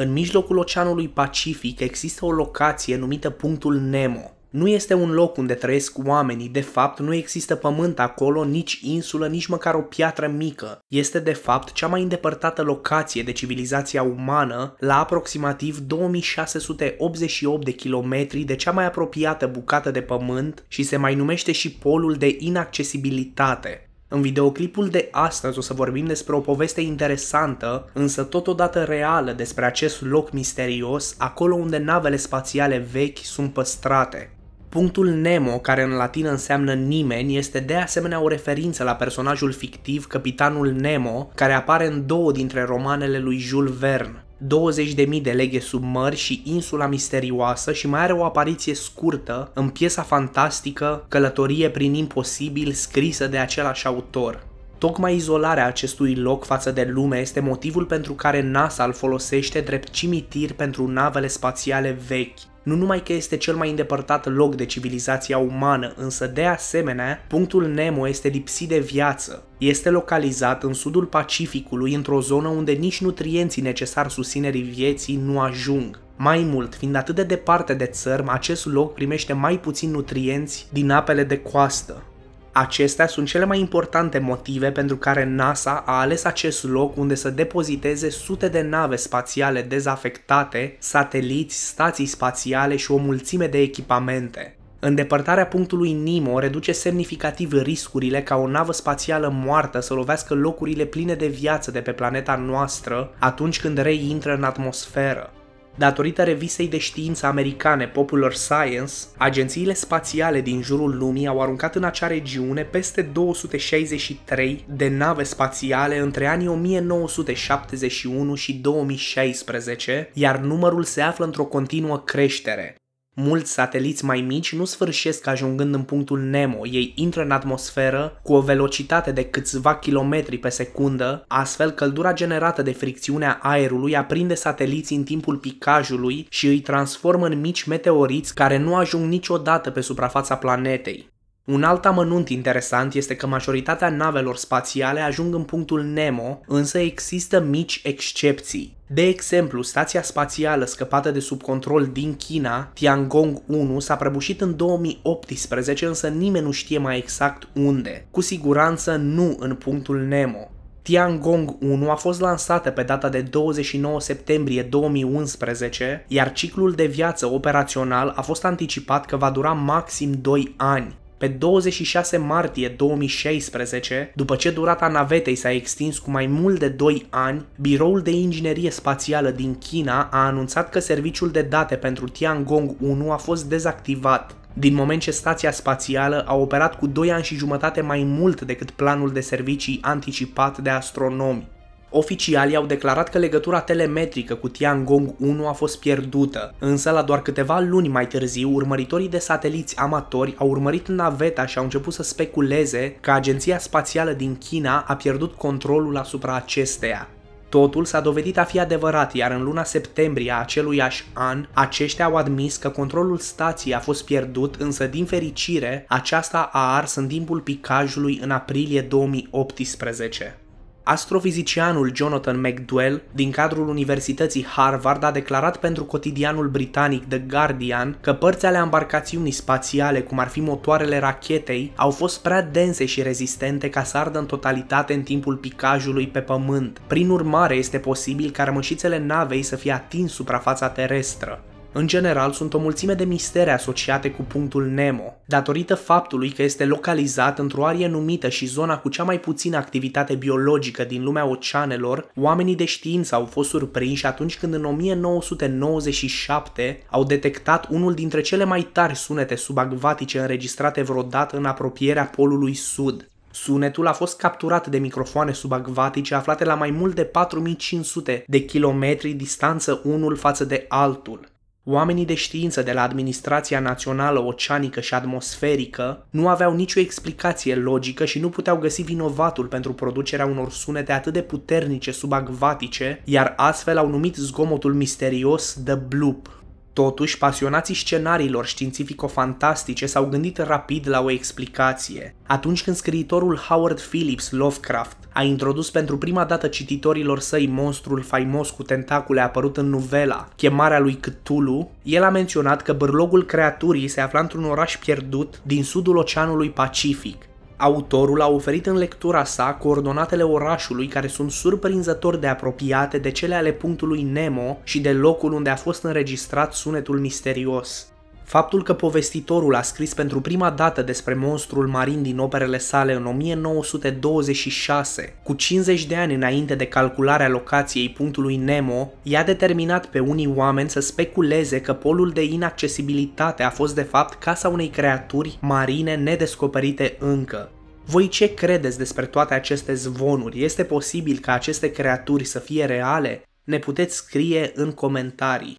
În mijlocul Oceanului Pacific există o locație numită punctul Nemo. Nu este un loc unde trăiesc oamenii, de fapt nu există pământ acolo, nici insulă, nici măcar o piatră mică. Este de fapt cea mai îndepărtată locație de civilizația umană, la aproximativ 2688 de kilometri de cea mai apropiată bucată de pământ și se mai numește și polul de inaccesibilitate. În videoclipul de astăzi o să vorbim despre o poveste interesantă, însă totodată reală despre acest loc misterios, acolo unde navele spațiale vechi sunt păstrate. Punctul Nemo, care în latină înseamnă nimeni, este de asemenea o referință la personajul fictiv Capitanul Nemo, care apare în două dintre romanele lui Jules Verne. 20.000 de leghe sub mări și insula misterioasă și mai are o apariție scurtă în piesa fantastică Călătorie prin imposibil scrisă de același autor. Tocmai izolarea acestui loc față de lume este motivul pentru care NASA îl folosește drept cimitir pentru navele spațiale vechi, nu numai că este cel mai îndepărtat loc de civilizația umană, însă de asemenea, punctul Nemo este lipsit de viață. Este localizat în sudul Pacificului, într-o zonă unde nici nutrienții necesari susținerii vieții nu ajung. Mai mult, fiind atât de departe de țărm, acest loc primește mai puțin nutrienți din apele de coastă. Acestea sunt cele mai importante motive pentru care NASA a ales acest loc unde să depoziteze sute de nave spațiale dezafectate, sateliți, stații spațiale și o mulțime de echipamente. Îndepărtarea punctului NIMO reduce semnificativ riscurile ca o navă spațială moartă să lovească locurile pline de viață de pe planeta noastră atunci când reintră în atmosferă. Datorită revisei de știință americane Popular Science, agențiile spațiale din jurul lumii au aruncat în acea regiune peste 263 de nave spațiale între anii 1971 și 2016, iar numărul se află într-o continuă creștere. Mulți sateliți mai mici nu sfârșesc ajungând în punctul Nemo, ei intră în atmosferă cu o velocitate de câțiva kilometri pe secundă, astfel căldura generată de fricțiunea aerului aprinde sateliții în timpul picajului și îi transformă în mici meteoriți care nu ajung niciodată pe suprafața planetei. Un alt amănunt interesant este că majoritatea navelor spațiale ajung în punctul Nemo, însă există mici excepții. De exemplu, stația spațială scăpată de sub control din China, Tiangong-1, s-a prăbușit în 2018, însă nimeni nu știe mai exact unde. Cu siguranță nu în punctul Nemo. Tiangong-1 a fost lansată pe data de 29 septembrie 2011, iar ciclul de viață operațional a fost anticipat că va dura maxim 2 ani. Pe 26 martie 2016, după ce durata navetei s-a extins cu mai mult de 2 ani, biroul de inginerie spațială din China a anunțat că serviciul de date pentru Tiangong 1 a fost dezactivat din moment ce stația spațială a operat cu 2 ani și jumătate mai mult decât planul de servicii anticipat de astronomi. Oficialii au declarat că legătura telemetrică cu Tiangong 1 a fost pierdută, însă la doar câteva luni mai târziu, urmăritorii de sateliți amatori au urmărit naveta și au început să speculeze că agenția spațială din China a pierdut controlul asupra acesteia. Totul s-a dovedit a fi adevărat, iar în luna septembrie a aș an, aceștia au admis că controlul stației a fost pierdut, însă din fericire, aceasta a ars în timpul picajului în aprilie 2018. Astrofizicianul Jonathan McDowell din cadrul Universității Harvard, a declarat pentru cotidianul britanic The Guardian că părți ale embarcațiunii spațiale, cum ar fi motoarele rachetei, au fost prea dense și rezistente ca să ardă în totalitate în timpul picajului pe pământ. Prin urmare, este posibil ca rămășițele navei să fie atins suprafața terestră. În general, sunt o mulțime de mistere asociate cu punctul Nemo, datorită faptului că este localizat într-o arie numită și zona cu cea mai puțină activitate biologică din lumea oceanelor, oamenii de știință au fost surprinși atunci când în 1997 au detectat unul dintre cele mai tari sunete subacvatice înregistrate vreodată în apropierea polului sud. Sunetul a fost capturat de microfoane subacvatice aflate la mai mult de 4500 de kilometri distanță unul față de altul. Oamenii de știință de la Administrația Națională Oceanică și Atmosferică nu aveau nicio explicație logică și nu puteau găsi vinovatul pentru producerea unor sunete atât de puternice subacvatice, iar astfel au numit zgomotul misterios The Bloop. Totuși, pasionații scenariilor științifico-fantastice s-au gândit rapid la o explicație. Atunci când scriitorul Howard Phillips Lovecraft a introdus pentru prima dată cititorilor săi monstrul faimos cu tentacule apărut în novela, chemarea lui Cthulhu, el a menționat că bârlogul creaturii se afla într-un oraș pierdut din sudul Oceanului Pacific, Autorul a oferit în lectura sa coordonatele orașului care sunt surprinzător de apropiate de cele ale punctului Nemo și de locul unde a fost înregistrat sunetul misterios. Faptul că povestitorul a scris pentru prima dată despre monstrul marin din operele sale în 1926, cu 50 de ani înainte de calcularea locației punctului Nemo, i-a determinat pe unii oameni să speculeze că polul de inaccesibilitate a fost de fapt casa unei creaturi marine nedescoperite încă. Voi ce credeți despre toate aceste zvonuri? Este posibil ca aceste creaturi să fie reale? Ne puteți scrie în comentarii.